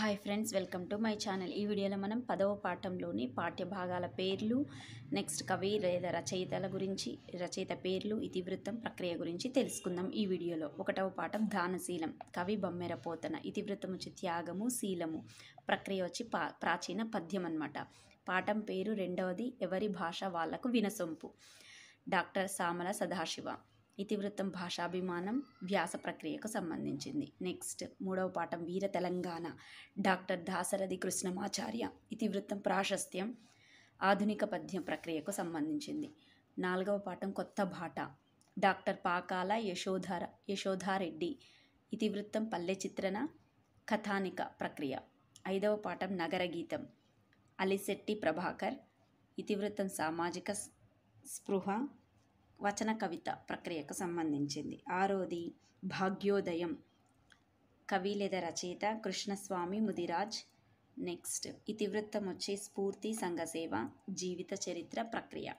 hi friends welcome to my channel ఈ వీడియోలో మనం పదవ పాఠంలోని పాఠ్యభాగాల పేర్లు నెక్స్ట్ కవి లేదా రచయితల గురించి రచయిత పేర్లు ఇతివృత్తం ప్రక్రియ గురించి తెలుసుకుందాం ఈ వీడియోలో ఒకటవ పాఠం దానశీలం కవి బొమ్మెర పోతన ఇతివృత్తం వచ్చి త్యాగము శీలము ప్రక్రియ వచ్చి పా ప్రాచీన పద్యం అనమాట పాఠం పేరు రెండవది ఎవరి భాష వాళ్లకు వినసొంపు డాక్టర్ సామల సదాశివ ఇతివృత్తం భాషాభిమానం వ్యాస ప్రక్రియకు సంబంధించింది నెక్స్ట్ మూడవ పాఠం వీర తెలంగాణ డాక్టర్ దాసరథి కృష్ణమాచార్య ఇతివృత్తం ప్రాశస్త్యం ఆధునిక పద్యం ప్రక్రియకు సంబంధించింది నాలుగవ పాఠం కొత్త బాట డాక్టర్ పాకాల యశోధార యశోధారెడ్డి ఇతివృత్తం పల్లె చిత్రణ కథానిక ప్రక్రియ ఐదవ పాఠం నగరగీతం అలిశెట్టి ప్రభాకర్ ఇతివృత్తం సామాజిక స్పృహ వచన కవిత ప్రక్రియకు సంబంధించింది ఆరోది భాగ్యోదయం కవి లేదా రచయిత కృష్ణస్వామి ముదిరాజ్ నెక్స్ట్ ఇతివృత్తం వచ్చే స్ఫూర్తి సంఘసేవ జీవిత చరిత్ర ప్రక్రియ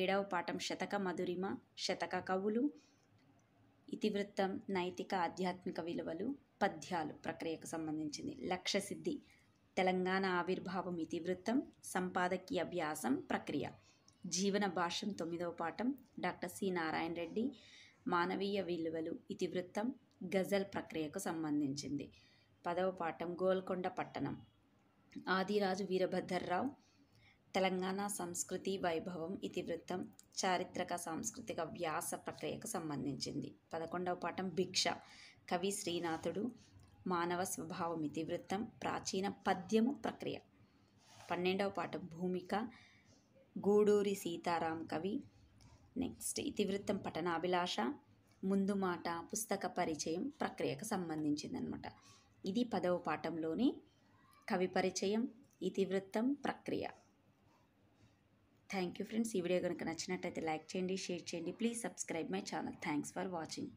ఏడవ పాఠం శతక మధురిమ శతక కవులు ఇతివృత్తం నైతిక ఆధ్యాత్మిక విలువలు పద్యాలు ప్రక్రియకు సంబంధించింది లక్ష్య సిద్ధి తెలంగాణ ఆవిర్భావం ఇతివృత్తం సంపాదకీయ అభ్యాసం ప్రక్రియ జీవన భాష్యం తొమ్మిదవ పాఠం డాక్టర్ సి నారాయణ రెడ్డి మానవీయ విలువలు ఇతివృత్తం గజల్ ప్రక్రియకు సంబంధించింది పదవ పాఠం గోల్కొండ పట్టణం ఆదిరాజు వీరభద్రరావు తెలంగాణ సంస్కృతి వైభవం ఇతివృత్తం చారిత్రక సాంస్కృతిక వ్యాస ప్రక్రియకు సంబంధించింది పదకొండవ పాఠం భిక్ష కవి శ్రీనాథుడు మానవ స్వభావం ఇతివృత్తం ప్రాచీన పద్యము ప్రక్రియ పన్నెండవ పాఠం భూమిక గూడూరి సీతారాం కవి నెక్స్ట్ ఇతివృత్తం పఠనాభిలాష ముందు మాట పుస్తక పరిచయం ప్రక్రియకు సంబంధించిందనమాట ఇది పదవ పాఠంలోని కవి పరిచయం ఇతివృత్తం ప్రక్రియ థ్యాంక్ యూ ఫ్రెండ్స్ ఈ వీడియో కనుక నచ్చినట్టయితే లైక్ చేయండి షేర్ చేయండి please subscribe my channel thanks for watching